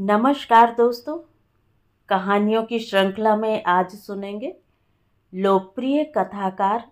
नमस्कार दोस्तों कहानियों की श्रृंखला में आज सुनेंगे लोकप्रिय कथाकार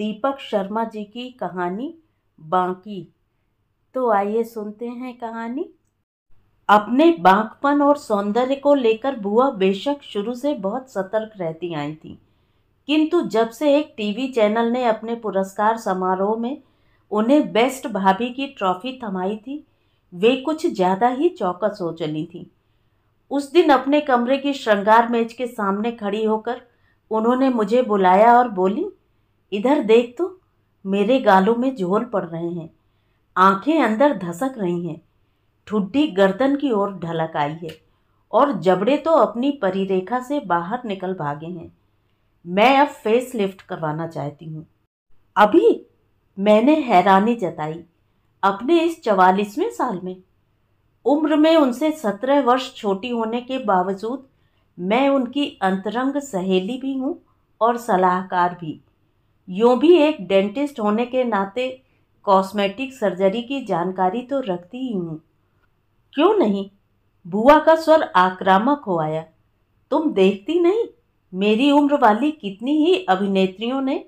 दीपक शर्मा जी की कहानी बांकी तो आइए सुनते हैं कहानी अपने बांकपन और सौंदर्य को लेकर बुआ बेशक शुरू से बहुत सतर्क रहती आई थी किंतु जब से एक टीवी चैनल ने अपने पुरस्कार समारोह में उन्हें बेस्ट भाभी की ट्रॉफी थमाई थी वे कुछ ज़्यादा ही चौकस हो चली थी उस दिन अपने कमरे की श्रृंगार मेज के सामने खड़ी होकर उन्होंने मुझे बुलाया और बोली इधर देख तो मेरे गालों में झोल पड़ रहे हैं आंखें अंदर धसक रही हैं ठुड्डी गर्दन की ओर ढलक आई है और जबड़े तो अपनी परिरेखा से बाहर निकल भागे हैं मैं अब फेस लिफ्ट करवाना चाहती हूँ अभी मैंने हैरानी जताई अपने इस चवालीसवें साल में उम्र में उनसे सत्रह वर्ष छोटी होने के बावजूद मैं उनकी अंतरंग सहेली भी हूँ और सलाहकार भी यूँ भी एक डेंटिस्ट होने के नाते कॉस्मेटिक सर्जरी की जानकारी तो रखती ही हूँ क्यों नहीं बुआ का स्वर आक्रामक हो आया तुम देखती नहीं मेरी उम्र वाली कितनी ही अभिनेत्रियों ने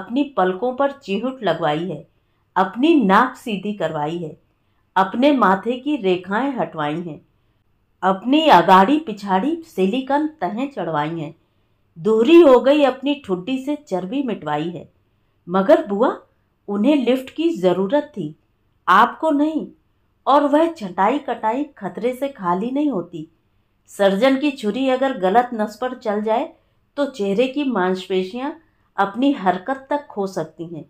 अपनी पलकों पर चिहुट लगवाई है अपनी नाक सीधी करवाई है अपने माथे की रेखाएं हटवाई हैं अपनी अगाड़ी पिछाड़ी सिलिकन तहें चढ़वाई हैं दूरी हो गई अपनी ठुड्डी से चर्बी मिटवाई है मगर बुआ उन्हें लिफ्ट की ज़रूरत थी आपको नहीं और वह छटाई कटाई खतरे से खाली नहीं होती सर्जन की छुरी अगर गलत नस पर चल जाए तो चेहरे की मांसपेशियां अपनी हरकत तक खो सकती हैं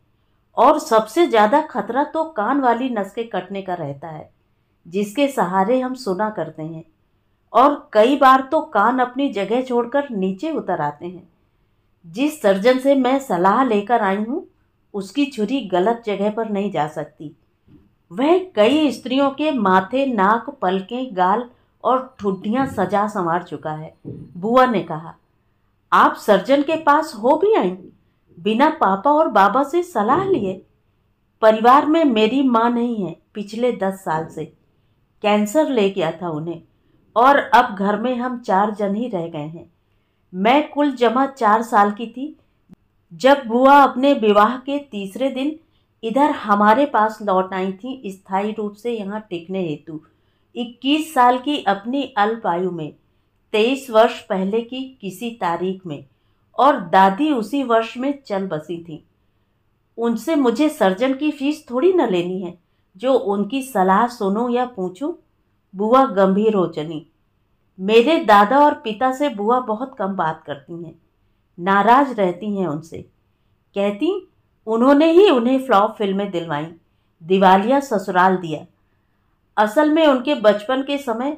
और सबसे ज़्यादा खतरा तो कान वाली नस के कटने का रहता है जिसके सहारे हम सुना करते हैं और कई बार तो कान अपनी जगह छोड़कर नीचे उतर आते हैं जिस सर्जन से मैं सलाह लेकर आई हूँ उसकी छुरी गलत जगह पर नहीं जा सकती वह कई स्त्रियों के माथे नाक पलकें गाल और ठुड्डियाँ सजा संवार चुका है बुआ ने कहा आप सर्जन के पास हो भी आएंगी बिना पापा और बाबा से सलाह लिए परिवार में मेरी माँ नहीं है पिछले दस साल से कैंसर ले गया था उन्हें और अब घर में हम चार जन ही रह गए हैं मैं कुल जमा चार साल की थी जब बुआ अपने विवाह के तीसरे दिन इधर हमारे पास लौट आई थी स्थायी रूप से यहाँ टिकने हेतु 21 साल की अपनी अल्प आयु में 23 वर्ष पहले की किसी तारीख में और दादी उसी वर्ष में चल बसी थी उनसे मुझे सर्जन की फीस थोड़ी न लेनी है जो उनकी सलाह सुनो या पूछूं बुआ गंभीर हो चली मेरे दादा और पिता से बुआ बहुत कम बात करती हैं नाराज रहती हैं उनसे कहती उन्होंने ही उन्हें फ्लॉप फिल्में दिलवाईं दिवालिया ससुराल दिया असल में उनके बचपन के समय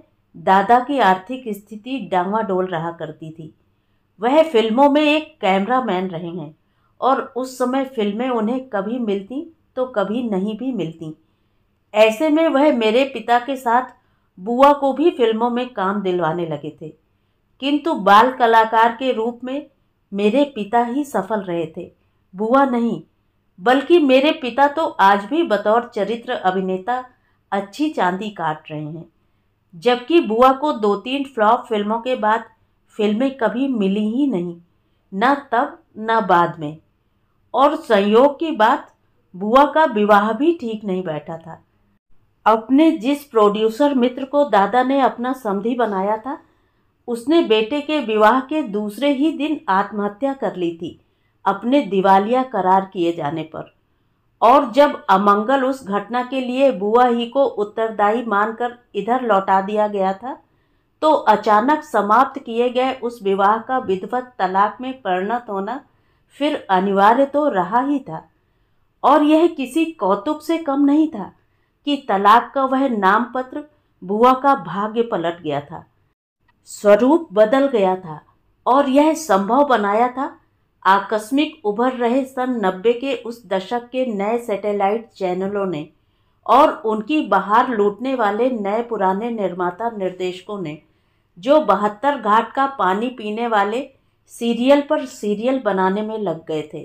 दादा की आर्थिक स्थिति डांवाडोल रहा करती थी वह फिल्मों में एक कैमरामैन रहे हैं और उस समय फिल्में उन्हें कभी मिलती तो कभी नहीं भी मिलती ऐसे में वह मेरे पिता के साथ बुआ को भी फिल्मों में काम दिलवाने लगे थे किंतु बाल कलाकार के रूप में मेरे पिता ही सफल रहे थे बुआ नहीं बल्कि मेरे पिता तो आज भी बतौर चरित्र अभिनेता अच्छी चांदी काट रहे हैं जबकि बुआ को दो तीन फ्लॉप फिल्मों के बाद फिल्में कभी मिली ही नहीं न तब न बाद में और संयोग की बात बुआ का विवाह भी ठीक नहीं बैठा था अपने जिस प्रोड्यूसर मित्र को दादा ने अपना समधि बनाया था उसने बेटे के विवाह के दूसरे ही दिन आत्महत्या कर ली थी अपने दिवालिया करार किए जाने पर और जब अमंगल उस घटना के लिए बुआ ही को उत्तरदायी मानकर इधर लौटा दिया गया था तो अचानक समाप्त किए गए उस विवाह का विधवत तलाक में परिणत होना फिर अनिवार्य तो रहा ही था और यह किसी कौतुक से कम नहीं था कि तलाक का वह नाम पत्र बुआ का भाग्य पलट गया था स्वरूप बदल गया था और यह संभव बनाया था आकस्मिक उभर रहे सन नब्बे के उस दशक के नए सैटेलाइट चैनलों ने और उनकी बाहर लूटने वाले नए पुराने निर्माता निर्देशकों ने जो बहत्तर घाट का पानी पीने वाले सीरियल पर सीरियल बनाने में लग गए थे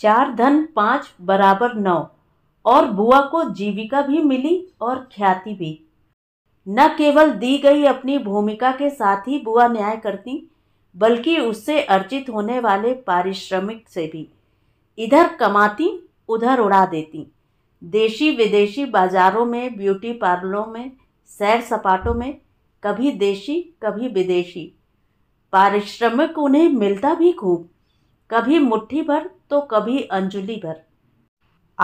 चार धन पाँच बराबर नौ और बुआ को जीविका भी मिली और ख्याति भी न केवल दी गई अपनी भूमिका के साथ ही बुआ न्याय करती बल्कि उससे अर्जित होने वाले पारिश्रमिक से भी इधर कमाती उधर उड़ा देती देशी विदेशी बाजारों में ब्यूटी पार्लरों में सैर सपाटों में कभी देशी कभी विदेशी पारिश्रमिक उन्हें मिलता भी खूब कभी मुट्ठी भर तो कभी अंजुली भर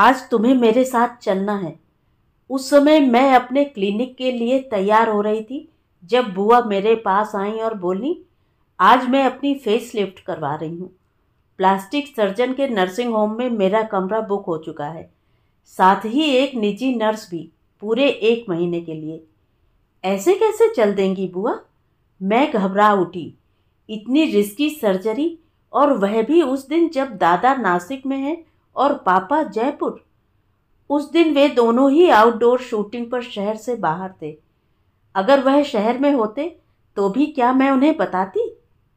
आज तुम्हें मेरे साथ चलना है उस समय मैं अपने क्लिनिक के लिए तैयार हो रही थी जब बुआ मेरे पास आई और बोली आज मैं अपनी फेस लिफ्ट करवा रही हूँ प्लास्टिक सर्जन के नर्सिंग होम में मेरा कमरा बुक हो चुका है साथ ही एक निजी नर्स भी पूरे एक महीने के लिए ऐसे कैसे चल देंगी बुआ मैं घबरा उठी इतनी रिस्की सर्जरी और वह भी उस दिन जब दादा नासिक में है और पापा जयपुर उस दिन वे दोनों ही आउटडोर शूटिंग पर शहर से बाहर थे अगर वह शहर में होते तो भी क्या मैं उन्हें बताती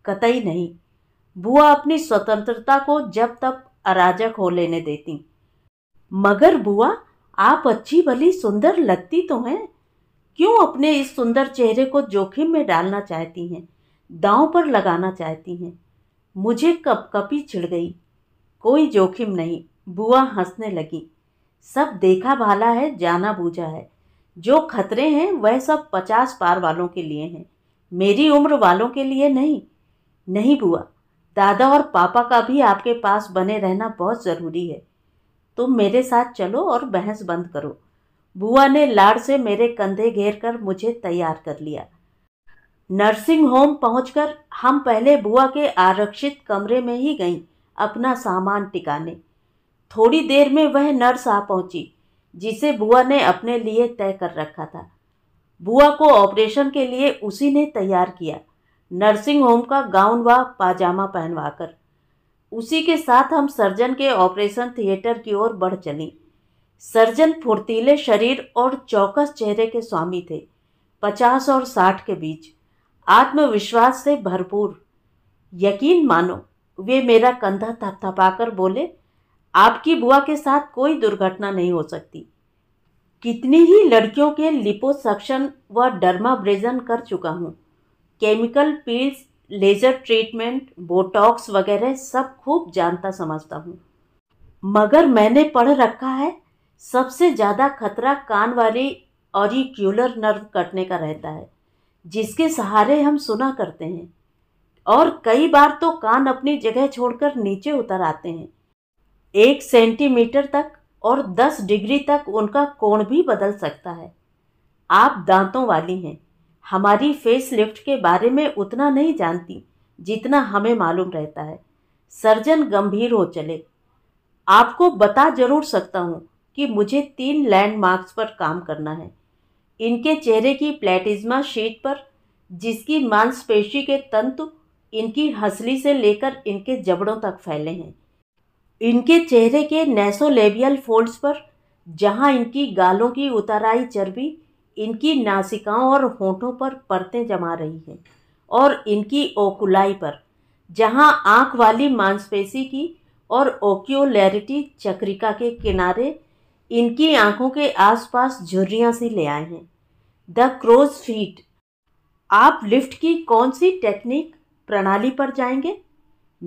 कतई नहीं बुआ अपनी स्वतंत्रता को जब तब अराजक हो लेने देती मगर बुआ आप अच्छी भली सुंदर लगती तो हैं क्यों अपने इस सुंदर चेहरे को जोखिम में डालना चाहती हैं दांव पर लगाना चाहती हैं मुझे कप कपी छिड़ गई कोई जोखिम नहीं बुआ हंसने लगी सब देखा भाला है जाना बूझा है जो खतरे हैं वह सब पचास पार वालों के लिए हैं मेरी उम्र वालों के लिए नहीं नहीं बुआ दादा और पापा का भी आपके पास बने रहना बहुत ज़रूरी है तुम मेरे साथ चलो और बहस बंद करो बुआ ने लाड़ से मेरे कंधे घेर कर मुझे तैयार कर लिया नर्सिंग होम पहुंचकर हम पहले बुआ के आरक्षित कमरे में ही गई अपना सामान टिकाने थोड़ी देर में वह नर्स आ पहुंची जिसे बुआ ने अपने लिए तय कर रखा था बुआ को ऑपरेशन के लिए उसी ने तैयार किया नर्सिंग होम का गाउन व पाजामा पहनवाकर उसी के साथ हम सर्जन के ऑपरेशन थिएटर की ओर बढ़ चलीं सर्जन फुर्तीले शरीर और चौकस चेहरे के स्वामी थे पचास और साठ के बीच आत्मविश्वास से भरपूर यकीन मानो वे मेरा कंधा थपथपाकर बोले आपकी बुआ के साथ कोई दुर्घटना नहीं हो सकती कितनी ही लड़कियों के लिपोसक्शन व डर्मा ब्रेजन कर चुका हूँ chemical peels laser treatment botox वगैरह सब खूब जानता समझता हूँ मगर मैंने पढ़ रखा है सबसे ज़्यादा खतरा कान वाली ऑरिक्यूलर नर्व कटने का रहता है जिसके सहारे हम सुना करते हैं और कई बार तो कान अपनी जगह छोड़कर नीचे उतर आते हैं एक सेंटीमीटर तक और दस डिग्री तक उनका कोण भी बदल सकता है आप दांतों वाली हैं हमारी फेस लिफ्ट के बारे में उतना नहीं जानती जितना हमें मालूम रहता है सर्जन गंभीर हो चले आपको बता जरूर सकता हूँ कि मुझे तीन लैंडमार्क्स पर काम करना है इनके चेहरे की प्लेटिज्मा शीट पर जिसकी मांसपेशी के तंतु इनकी हंसली से लेकर इनके जबड़ों तक फैले हैं इनके चेहरे के नेसोलेबियल फोल्ड्स पर जहाँ इनकी गालों की उतराई चर्बी इनकी नासिकाओं और होठों पर परतें जमा रही हैं और इनकी ओकुलाई पर जहाँ आँख वाली मांसपेशी की और ओक्योलैरिटी चक्रिका के किनारे इनकी आंखों के आसपास झुर्रियाँ सी ले आए हैं द क्रोज फीट आप लिफ्ट की कौन सी टेक्निक प्रणाली पर जाएंगे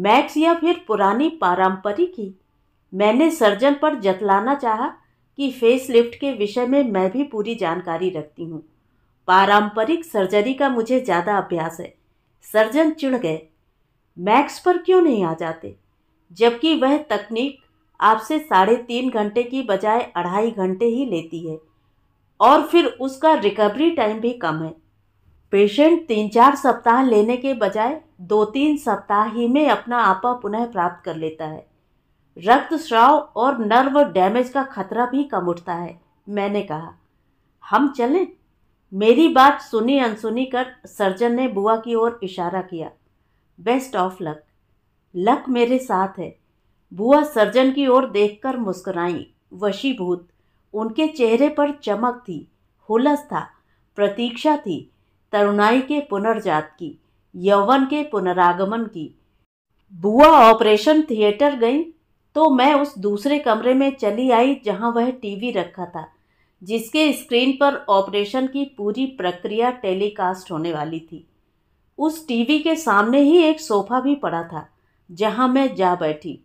मैक्स या फिर पुरानी पारंपरिक ही मैंने सर्जन पर जतलाना चाहा कि फेस लिफ्ट के विषय में मैं भी पूरी जानकारी रखती हूँ पारंपरिक सर्जरी का मुझे ज़्यादा अभ्यास है सर्जन चिढ़ गए मैक्स पर क्यों नहीं आ जाते जबकि वह तकनीक आपसे साढ़े तीन घंटे की बजाय अढ़ाई घंटे ही लेती है और फिर उसका रिकवरी टाइम भी कम है पेशेंट तीन चार सप्ताह लेने के बजाय दो तीन सप्ताह ही में अपना आपा पुनः प्राप्त कर लेता है रक्त स्राव और नर्व डैमेज का खतरा भी कम उठता है मैंने कहा हम चलें मेरी बात सुनी अनसुनी कर सर्जन ने बुआ की ओर इशारा किया बेस्ट ऑफ लक लक मेरे साथ है बुआ सर्जन की ओर देखकर मुस्कुराई वशीभूत उनके चेहरे पर चमक थी हुलस था प्रतीक्षा थी तरुणाई के पुनर्जात की यौवन के पुनरागमन की बुआ ऑपरेशन थिएटर गई तो मैं उस दूसरे कमरे में चली आई जहां वह टीवी रखा था जिसके स्क्रीन पर ऑपरेशन की पूरी प्रक्रिया टेलीकास्ट होने वाली थी उस टीवी के सामने ही एक सोफा भी पड़ा था जहां मैं जा बैठी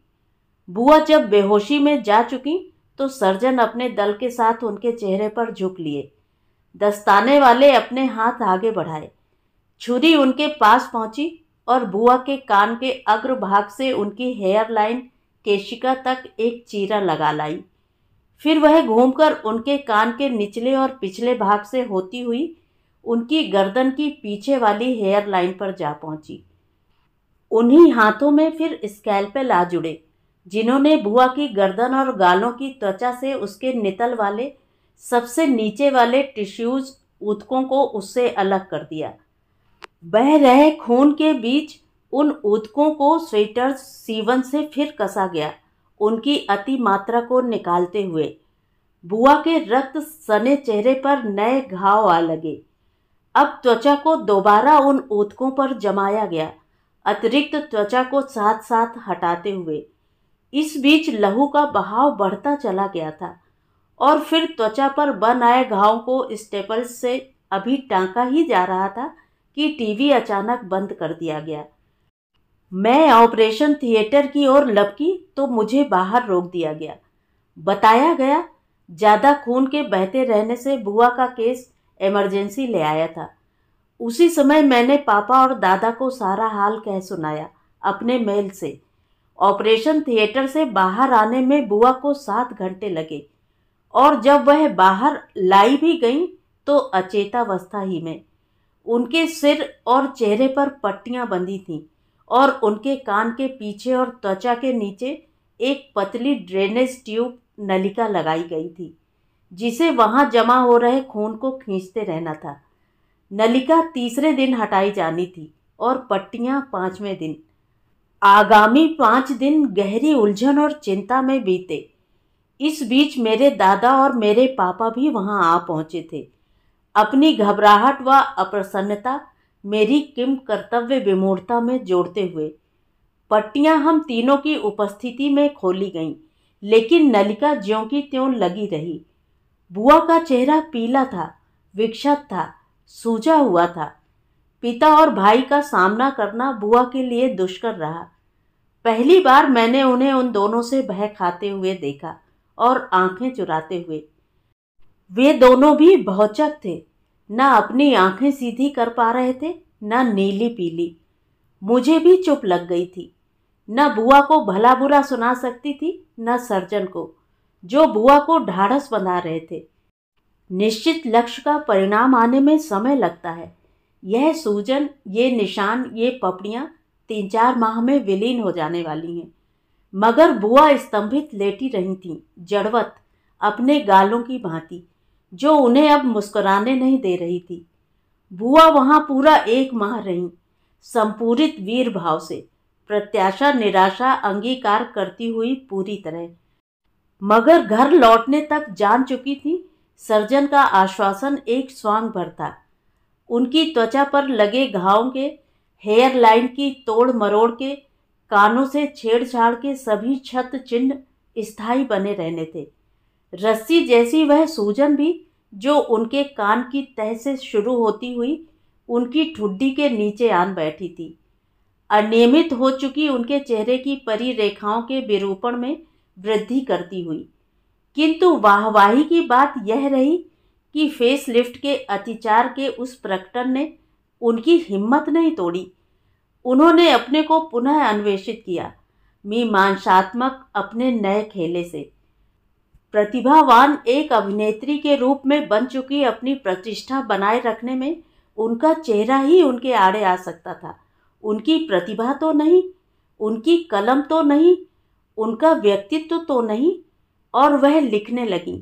बुआ जब बेहोशी में जा चुकी तो सर्जन अपने दल के साथ उनके चेहरे पर झुक लिए दस्ताने वाले अपने हाथ आगे बढ़ाए छुरी उनके पास पहुंची और बुआ के कान के अग्र भाग से उनकी हेयरलाइन केशिका तक एक चीरा लगा लाई फिर वह घूमकर उनके कान के निचले और पिछले भाग से होती हुई उनकी गर्दन की पीछे वाली हेयर लाइन पर जा पहुंची उन्हीं हाथों में फिर स्कैल्पेल आ जुड़े जिन्होंने बुआ की गर्दन और गालों की त्वचा से उसके नितल वाले सबसे नीचे वाले टिश्यूज ऊतकों को उससे अलग कर दिया बह रहे खून के बीच उन ऊतकों को स्वेटर सीवन से फिर कसा गया उनकी अति मात्रा को निकालते हुए बुआ के रक्त सने चेहरे पर नए घाव आ लगे अब त्वचा को दोबारा उन ऊतकों पर जमाया गया अतिरिक्त त्वचा को साथ साथ हटाते हुए इस बीच लहू का बहाव बढ़ता चला गया था और फिर त्वचा पर बन आए घाव को स्टेपल्स से अभी टांका ही जा रहा था कि टीवी अचानक बंद कर दिया गया मैं ऑपरेशन थिएटर की ओर लपकी तो मुझे बाहर रोक दिया गया बताया गया ज़्यादा खून के बहते रहने से बुआ का केस इमरजेंसी ले आया था उसी समय मैंने पापा और दादा को सारा हाल कह सुनाया अपने मेल से ऑपरेशन थिएटर से बाहर आने में बुआ को सात घंटे लगे और जब वह बाहर लाई भी गई तो अचेतावस्था ही में उनके सिर और चेहरे पर पट्टियां बंधी थीं और उनके कान के पीछे और त्वचा के नीचे एक पतली ड्रेनेज ट्यूब नलिका लगाई गई थी जिसे वहां जमा हो रहे खून को खींचते रहना था नलिका तीसरे दिन हटाई जानी थी और पट्टियां पाँचवें दिन आगामी पाँच दिन गहरी उलझन और चिंता में बीते इस बीच मेरे दादा और मेरे पापा भी वहाँ आ पहुँचे थे अपनी घबराहट व अप्रसन्नता मेरी किम कर्तव्य विमूढ़ता में जोड़ते हुए पट्टियाँ हम तीनों की उपस्थिति में खोली गईं लेकिन नलिका ज्यों की त्यों लगी रही बुआ का चेहरा पीला था विक्षत था सूजा हुआ था पिता और भाई का सामना करना बुआ के लिए दुष्कर रहा पहली बार मैंने उन्हें उन दोनों से बह खाते हुए देखा और आंखें चुराते हुए वे दोनों भी भौचक थे न अपनी आंखें सीधी कर पा रहे थे न नीली पीली मुझे भी चुप लग गई थी न बुआ को भला बुरा सुना सकती थी न सर्जन को जो बुआ को ढाढ़स बना रहे थे निश्चित लक्ष्य का परिणाम आने में समय लगता है यह सूजन ये निशान ये पपड़ियाँ तीन चार माह में विलीन हो जाने वाली हैं मगर बुआ स्तंभित लेटी रही थीं जड़वत अपने गालों की भांति जो उन्हें अब मुस्कुराने नहीं दे रही थी बुआ वहाँ पूरा एक माह रहीं संपूरित वीर भाव से प्रत्याशा निराशा अंगीकार करती हुई पूरी तरह मगर घर लौटने तक जान चुकी थी सर्जन का आश्वासन एक स्वांग भर था उनकी त्वचा पर लगे घावों के हेयर लाइन की तोड़ मरोड़ के कानों से छेड़छाड़ के सभी छत चिन्ह स्थायी बने रहने थे रस्सी जैसी वह सूजन भी जो उनके कान की तह से शुरू होती हुई उनकी ठुड्डी के नीचे आन बैठी थी अनियमित हो चुकी उनके चेहरे की परी रेखाओं के विरूपण में वृद्धि करती हुई किंतु वाहवाही की बात यह रही कि फेस लिफ्ट के अतिचार के उस प्रकटन ने उनकी हिम्मत नहीं तोड़ी उन्होंने अपने को पुनः अन्वेषित किया मीमांसात्मक अपने नए खेले से प्रतिभावान एक अभिनेत्री के रूप में बन चुकी अपनी प्रतिष्ठा बनाए रखने में उनका चेहरा ही उनके आड़े आ सकता था उनकी प्रतिभा तो नहीं उनकी कलम तो नहीं उनका व्यक्तित्व तो नहीं और वह लिखने लगी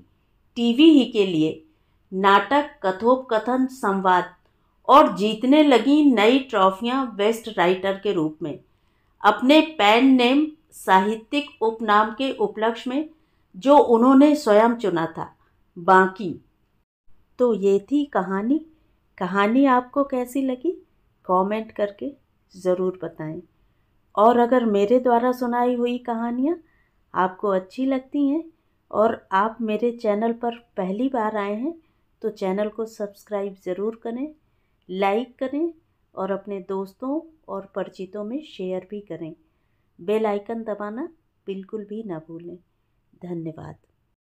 टीवी ही के लिए नाटक कथोपकथन संवाद और जीतने लगी नई ट्रॉफियां बेस्ट राइटर के रूप में अपने पैन नेम साहित्यिक उपनाम के उपलक्ष्य में जो उन्होंने स्वयं चुना था बाकी तो ये थी कहानी कहानी आपको कैसी लगी कमेंट करके ज़रूर बताएं और अगर मेरे द्वारा सुनाई हुई कहानियाँ आपको अच्छी लगती हैं और आप मेरे चैनल पर पहली बार आए हैं तो चैनल को सब्सक्राइब ज़रूर करें लाइक करें और अपने दोस्तों और परिचितों में शेयर भी करें बेल आइकन दबाना बिल्कुल भी ना भूलें धन्यवाद